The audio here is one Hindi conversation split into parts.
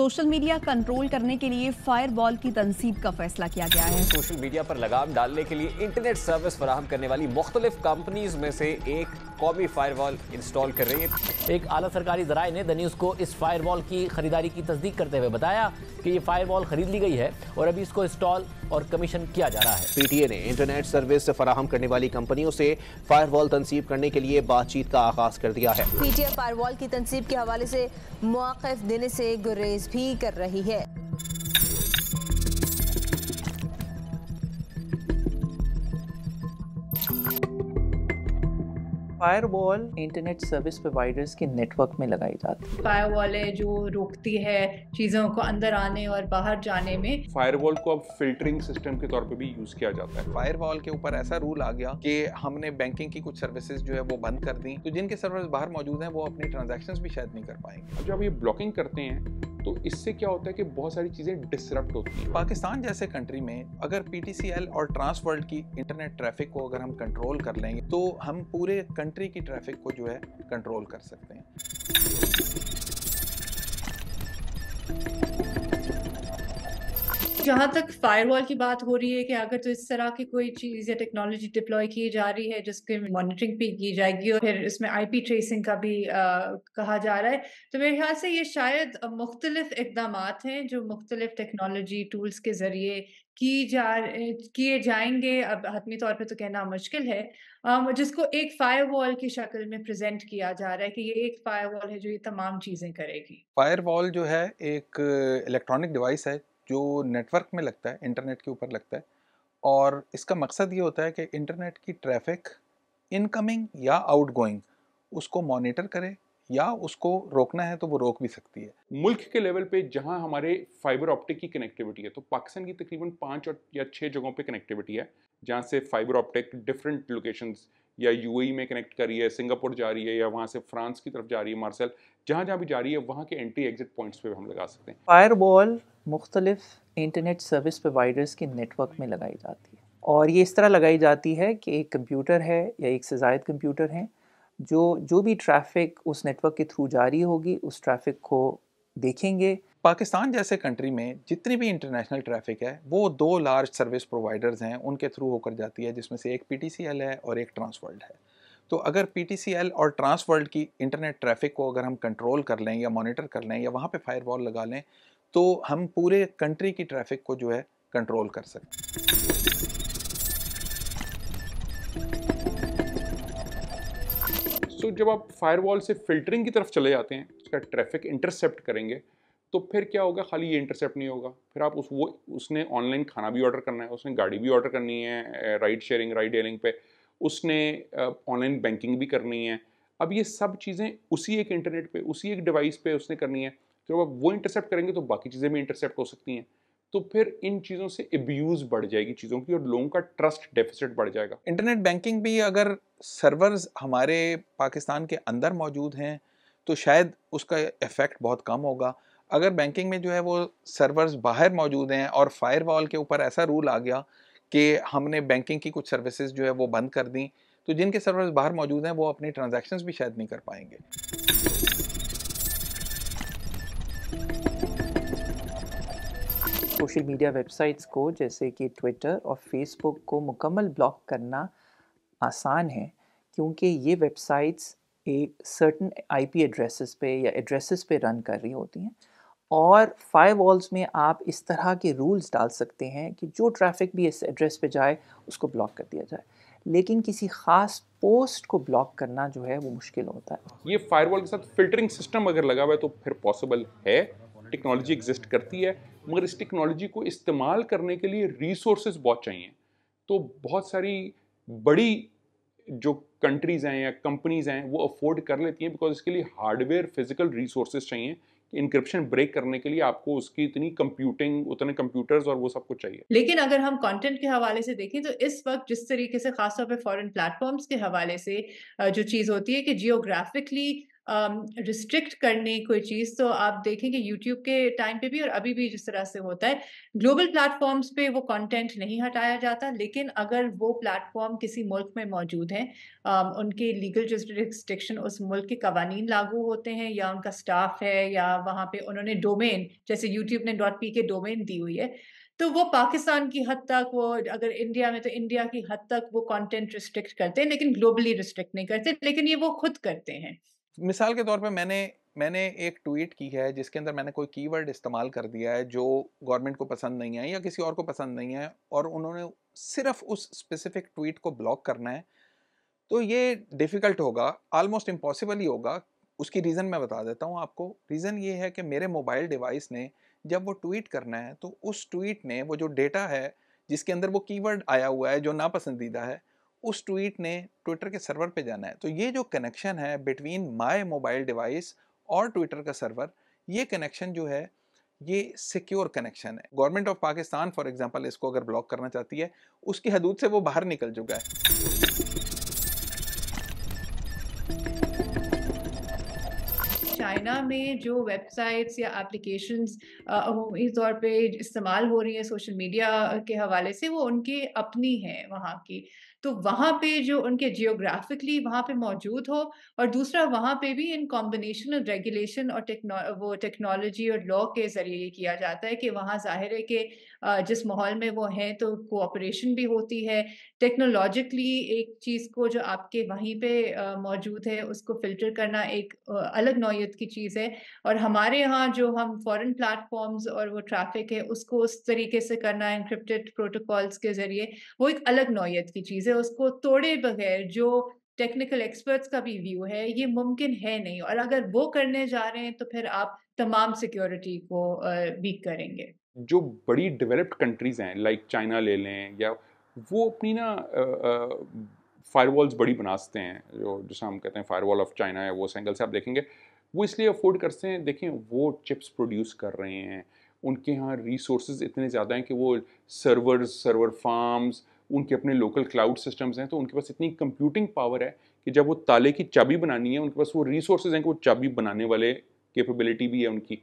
सोशल मीडिया कंट्रोल करने के लिए बॉल की तनसीब का फैसला किया गया है सोशल मीडिया पर लगाम डालने के लिए इंटरनेट सर्विस फराहम करने वाली मुख्तलिफ कंपनीज में से एक कौमी फायरवॉल इंस्टॉल कर रही है एक आला सरकारी जराये ने द न्यूज़ को इस फायरवॉल की खरीदारी की तस्दीक करते हुए बताया कि ये बॉल खरीद ली गई है और अभी इसको इंस्टॉल और कमीशन किया जा रहा है पीटीए ने इंटरनेट सर्विस फराहम करने वाली कंपनियों से फायरवॉल तनसीब करने के लिए बातचीत का आगाज कर दिया है पीटीए फायरवॉल की तनसीब के हवाले से मौकफ देने से गुरेज भी कर रही है फायरवॉल इंटरनेट सर्विस प्रोवाइडर्स के नेटवर्क में लगाई जाती है फायरवॉल है जो रोकती है चीजों को अंदर आने और बाहर जाने में फायरवॉल को अब फिल्टरिंग सिस्टम के तौर पे भी यूज किया जाता है फायरवॉल के ऊपर ऐसा रूल आ गया कि हमने बैंकिंग की कुछ सर्विसेज जो है वो बंद कर दी तो जिनके सर्विस बाहर मौजूद है वो अपनी ट्रांजेक्शन भी शायद नहीं कर पाएंगे जब ये ब्लॉकिंग करते हैं तो इससे क्या होता है कि बहुत सारी चीज़ें डिसरप्ट होती हैं पाकिस्तान जैसे कंट्री में अगर पी और ट्रांस वर्ल्ड की इंटरनेट ट्रैफिक को अगर हम कंट्रोल कर लेंगे तो हम पूरे कंट्री की ट्रैफिक को जो है कंट्रोल कर सकते हैं जहाँ तक फायरवॉल की बात हो रही है कि अगर तो इस तरह की कोई चीज़ या टेक्नोलॉजी डिप्लॉय की जा रही है जिसके मॉनिटरिंग भी की जाएगी और फिर इसमें आईपी ट्रेसिंग का भी आ, कहा जा रहा है तो मेरे ख्याल से ये शायद मुख्तलिफ इकदाम हैं जो मुख्तलिफ टेक्नोलॉजी टूल्स के ज़रिए की जा किए जाएंगे अब हतमी तौर पे तो कहना मुश्किल है जिसको एक फायरवॉल की शक्ल में प्रेजेंट किया जा रहा है कि ये एक फायरवॉल है जो ये तमाम चीज़ें करेगी फायरवॉल जो है एक इलेक्ट्रॉनिक डिवाइस है जो नेटवर्क में लगता है इंटरनेट के ऊपर लगता है और इसका मकसद ये होता है कि इंटरनेट की ट्रैफिक इनकमिंग या आउटगोइंग उसको मॉनिटर करे या उसको रोकना है तो वो रोक भी सकती है मुल्क के लेवल पे जहाँ हमारे फाइबर ऑप्टिक की कनेक्टिविटी है तो पाकिस्तान की तकरीबन पाँच और या छः जगहों पे कनेक्टिविटी है जहाँ से फाइबर ऑप्टिक डिफरेंट लोकेशंस या यूएई e में कनेक्ट कर रही है सिंगापुर जा रही है या वहाँ से फ्रांस की तरफ जा रही है मार्सल जहाँ जहाँ भी जा रही है वहाँ के एंट्री एग्जिट पॉइंट्स पे हम लगा सकते हैं फायर बॉल मुख्तलिफ इंटरनेट सर्विस प्रोवाइडर्स के नेटवर्क में लगाई जाती है और ये इस तरह लगाई जाती है कि एक कंप्यूटर है या एक से जायद कंप्यूटर हैं जो जो भी ट्रैफिक उस नेटवर्क के थ्रू जारी होगी उस ट्रैफिक को देखेंगे पाकिस्तान जैसे कंट्री में जितनी भी इंटरनेशनल ट्रैफिक है वो दो लार्ज सर्विस प्रोवाइडर्स हैं उनके थ्रू होकर जाती है जिसमें से एक पी है और एक ट्रांसवर्ल्ड है तो अगर पी और ट्रांसवर्ल्ड की इंटरनेट ट्रैफिक को अगर हम कंट्रोल कर लें या मॉनिटर कर लें या वहाँ पर वॉल लगा लें तो हम पूरे कंट्री की ट्रैफिक को जो है कंट्रोल कर सकते तो जब आप फायरवॉल से फिल्टरिंग की तरफ चले जाते हैं उसका ट्रैफिक इंटरसेप्ट करेंगे तो फिर क्या होगा खाली ये इंटरसेप्ट नहीं होगा फिर आप उस वो उसने ऑनलाइन खाना भी ऑर्डर करना है उसने गाड़ी भी ऑर्डर करनी है राइड शेयरिंग राइड डेलिंग पे उसने ऑनलाइन बैंकिंग भी करनी है अब ये सब चीज़ें उसी एक इंटरनेट पे उसी एक डिवाइस पे उसने करनी है तो आप वो इंटरसेप्ट करेंगे तो बाकी चीज़ें भी इंटरसेप्ट हो सकती हैं तो फिर इन चीज़ों से अब्यूज़ बढ़ जाएगी चीज़ों की और लोगों का ट्रस्ट डेफिसिट बढ़ जाएगा इंटरनेट बैंकिंग भी अगर सर्वर्स हमारे पाकिस्तान के अंदर मौजूद हैं तो शायद उसका इफ़ेक्ट बहुत कम होगा अगर बैंकिंग में जो है वो सर्वर्स बाहर मौजूद हैं और फायरवॉल के ऊपर ऐसा रूल आ गया कि हमने बैंकिंग की कुछ सर्विसेज जो है वो बंद कर दी तो जिनके सर्वर्स बाहर मौजूद हैं वो अपनी ट्रांजैक्शंस भी शायद नहीं कर पाएंगे सोशल मीडिया वेबसाइट्स को जैसे कि ट्विटर और फेसबुक को मुकम्मल ब्लॉक करना आसान है क्योंकि ये वेबसाइट्स एक सर्टन आईपी एड्रेसेस पे या एड्रेसेस पे रन कर रही होती हैं और फायर वॉल्स में आप इस तरह के रूल्स डाल सकते हैं कि जो ट्रैफिक भी इस एड्रेस पे जाए उसको ब्लॉक कर दिया जाए लेकिन किसी खास पोस्ट को ब्लॉक करना जो है वो मुश्किल होता है ये फायरवॉल के साथ फिल्टरिंग सिस्टम अगर लगा हुआ है तो फिर पॉसिबल है टेक्नोलॉजी एग्जिस्ट करती है मगर इस टेक्नोलॉजी को इस्तेमाल करने के लिए रिसोर्स बहुत चाहिए तो बहुत सारी बड़ी जो कंट्रीज़ हैं या कंपनीज़ हैं वो अफोर्ड कर लेती हैं बिकॉज इसके लिए हार्डवेयर फिजिकल रिसोर्सेज चाहिए इंक्रिप्शन ब्रेक करने के लिए आपको उसकी इतनी कंप्यूटिंग उतने कंप्यूटर्स और वो सब कुछ चाहिए लेकिन अगर हम कंटेंट के हवाले से देखें तो इस वक्त जिस तरीके से खासतौर पर फॉरेन प्लेटफॉर्म्स के हवाले से जो चीज़ होती है कि जियोग्राफिकली रिस्ट्रिक्ट um, करने कोई चीज़ तो आप देखें कि यूट्यूब के टाइम पे भी और अभी भी जिस तरह से होता है ग्लोबल प्लेटफॉर्म्स पे वो कंटेंट नहीं हटाया जाता लेकिन अगर वो प्लेटफॉर्म किसी मुल्क में मौजूद हैं um, उनके लीगल जो रिस्ट्रिक्शन उस मुल्क के कवानीन लागू होते हैं या उनका स्टाफ है या वहाँ पे उन्होंने डोमेन जैसे यूट्यूब ने डॉट पी के डोमेन दी हुई है तो वो पाकिस्तान की हद तक वो अगर इंडिया में तो इंडिया की हद तक वो कंटेंट रिस्ट्रिक्ट करते हैं लेकिन ग्लोबली रिस्ट्रिक्ट नहीं करते लेकिन ये वो खुद करते हैं मिसाल के तौर पे मैंने मैंने एक ट्वीट की है जिसके अंदर मैंने कोई कीवर्ड इस्तेमाल कर दिया है जो गवर्नमेंट को पसंद नहीं है या किसी और को पसंद नहीं है और उन्होंने सिर्फ उस स्पेसिफिक ट्वीट को ब्लॉक करना है तो ये डिफ़िकल्ट होगा आलमोस्ट इम्पॉसिबल ही होगा उसकी रीज़न मैं बता देता हूँ आपको रीज़न ये है कि मेरे मोबाइल डिवाइस ने जब वो ट्वीट करना है तो उस ट्वीट ने वो जो डेटा है जिसके अंदर वो कीवर्ड आया हुआ है जो नापसंदीदा है उस ट्वीट ने ट्विटर के सर्वर पे जाना है तो ये जो कनेक्शन है बिटवीन माई मोबाइल डिवाइस और ट्विटर का सर्वर ये कनेक्शन जो है ये सिक्योर कनेक्शन है government of Pakistan for example इसको अगर ब्लॉक करना चाहती है उसकी हदूद से वो बाहर निकल चुका है चाइना में जो वेबसाइट्स या एप्लीकेशंस तौर पे इस्तेमाल हो रही हैं सोशल मीडिया के हवाले से वो उनके अपनी है वहाँ की तो वहाँ पे जो उनके जियोग्राफिकली वहाँ पे मौजूद हो और दूसरा वहाँ पे भी इन कॉम्बिनेशन ऑफ रेगुलेशन और टेक्नो वो टेक्नोलॉजी और लॉ के ज़रिए किया जाता है कि वहाँ जाहिर है कि जिस माहौल में वो हैं तो कोऑपरेशन भी होती है टेक्नोलॉजिकली एक चीज़ को जो आपके वहीं पे मौजूद है उसको फिल्टर करना एक अलग नौीयत की चीज़ है और हमारे यहाँ जो हम फॉरेन प्लेटफॉर्म्स और वो ट्रैफिक है उसको उस तरीके से करना इनक्रिप्टेड प्रोटोकॉल्स के ज़रिए वो एक अलग नौीयत की चीज़ है उसको तोड़े बगैर जो टेक्निकल एक्सपर्ट्स का भी व्यू है ये मुमकिन है नहीं और अगर वो करने जा रहे हैं तो फिर आप तमाम सिक्योरिटी को वीक करेंगे जो बड़ी डेवलप्ड कंट्रीज़ हैं लाइक चाइना ले लें या वो अपनी ना फायरवॉल्स बड़ी बनाते हैं जो जैसे हम कहते हैं फायरवॉल ऑफ चाइना है वो सेंगल से आप देखेंगे वो इसलिए अफोर्ड करते हैं देखें वो चिप्स प्रोड्यूस कर रहे हैं उनके यहाँ रिसोर्स इतने ज़्यादा हैं कि वो सर्वर्स सर्वर फार्म्स उनके अपने लोकल क्लाउड सिस्टम्स हैं तो उनके पास इतनी कंप्यूटिंग पावर है कि जब वो ताले की चाबी बनानी है उनके पास वो रिसोर्स हैं कि वो चाबी बनाने वाले कैपेबिलिटी भी है उनकी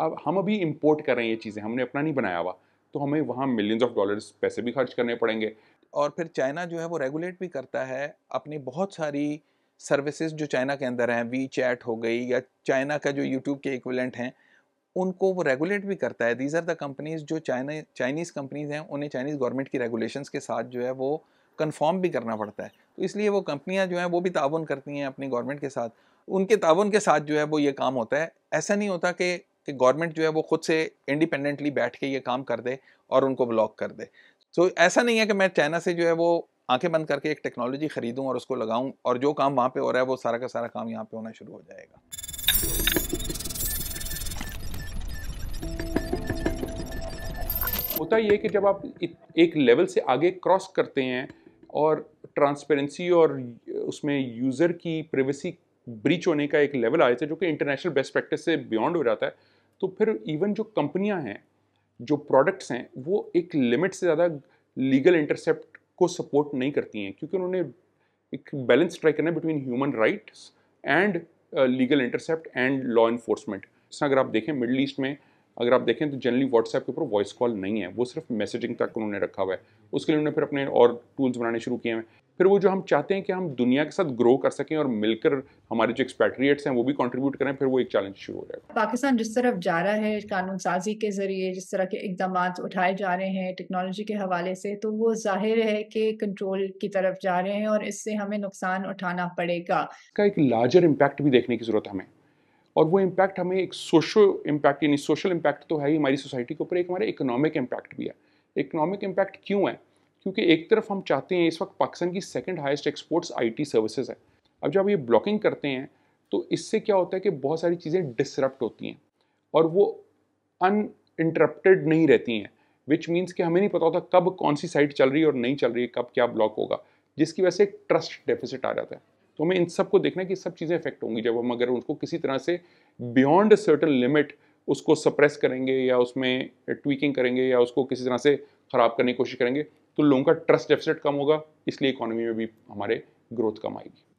अब हम अभी इम्पोर्ट कर रहे हैं ये चीज़ें हमने अपना नहीं बनाया हुआ तो हमें वहाँ मिलियंस ऑफ डॉलर्स पैसे भी खर्च करने पड़ेंगे और फिर चाइना जो है वो रेगुलेट भी करता है अपनी बहुत सारी सर्विसेज जो चाइना के अंदर हैं वी चैट हो गई या चाइना का जो यूट्यूब के इक्वलेंट हैं उनको वो रेगुलेट भी करता है दीज आर द कंपनीज़ जो चाइना चाइनीज़ कंपनीज़ हैं उन्हें चाइनीज़ गवर्नमेंट की रेगुलेशंस के साथ जो है वो कन्फर्म भी करना पड़ता है तो इसलिए वो कंपनियाँ जो हैं वो भी ताउन करती हैं अपनी गवर्नमेंट के साथ उनके ताउन के साथ जो है वो ये काम होता है ऐसा नहीं होता कि कि गवर्नमेंट जो है वो खुद से इंडिपेंडेंटली बैठ के ये काम कर दे और उनको ब्लॉक कर दे तो so, ऐसा नहीं है कि मैं चाइना से जो है वो आंखें बंद करके एक टेक्नोलॉजी खरीदूं और उसको लगाऊं और जो काम वहाँ पे हो रहा है वो सारा का सारा काम यहाँ पे होना शुरू हो जाएगा होता ये कि जब आप एक लेवल से आगे क्रॉस करते हैं और ट्रांसपेरेंसी और उसमें यूज़र की प्रिवेसी ब्रीच होने का एक लेवल आ जाता है जो कि इंटरनेशनल बेस्ट प्रैक्टिस से बियॉन्ड हो जाता है तो फिर इवन जो कंपनियां हैं जो प्रोडक्ट्स हैं वो एक लिमिट से ज़्यादा लीगल इंटरसेप्ट को सपोर्ट नहीं करती हैं क्योंकि उन्होंने एक बैलेंस ट्राई करना है between human rights and legal intercept and law enforcement अगर आप देखें मिडल ईस्ट में अगर आप देखें तो जनरली व्हाट्सएप के ऊपर वॉइस कॉल नहीं है वो सिर्फ मैसेजिंग तक उन्होंने रखा हुआ है उसके लिए उन्होंने फिर अपने और टूल्स बनाने शुरू किए हैं फिर वो जो हम चाहते हैं कि हम दुनिया के साथ ग्रो कर सकें और मिलकर हमारे जो एक्सपैट्रिएट्स हैं वो भी कंट्रीब्यूट करें फिर वो एक चैलेंज शुरू हो जाएगा पाकिस्तान जिस तरफ जा रहा है कानून साजी के जरिए जिस तरह के इकदाम उठाए जा रहे हैं टेक्नोलॉजी के हवाले से तो वो जाहिर है कि कंट्रोल की तरफ जा रहे हैं और इससे हमें नुकसान उठाना पड़ेगा इसका एक लार्जर इम्पैक्ट भी देखने की जरूरत हमें और वो इम्पैक्ट हमें एक सोशो इम्पैक्ट यानी सोशल इम्पैक्ट तो है ही हमारी सोसाइटी के ऊपर एक हमारा इकोनॉमिक इम्पैक्ट भी है इकोनॉमिक इम्पैक्ट क्यों है क्योंकि एक तरफ हम चाहते हैं इस वक्त पाकिस्तान की second highest exports T services है अब जब ये ब्लॉकिंग करते हैं तो इससे क्या होता है कि बहुत सारी चीज़ें डिसरप्ट होती हैं और वो अन इंटरप्टेड नहीं रहती हैं विच मीन्स कि हमें नहीं पता होता कब कौन सी साइट चल रही है और नहीं चल रही है कब क्या ब्लॉक होगा जिसकी वजह से ट्रस्ट डेफिसिट आ जाता है तो हमें इन सबको देखना है कि सब चीज़ें इफेक्ट होंगी जब हम अगर उनको किसी तरह से बियॉन्ड सर्टन लिमिट उसको सप्रेस करेंगे या उसमें ट्वीकिंग करेंगे या उसको किसी तरह से ख़राब करने की कोशिश करेंगे तो लोगों का ट्रस्ट डेफिसिट कम होगा इसलिए इकोनॉमी में भी हमारे ग्रोथ कम आएगी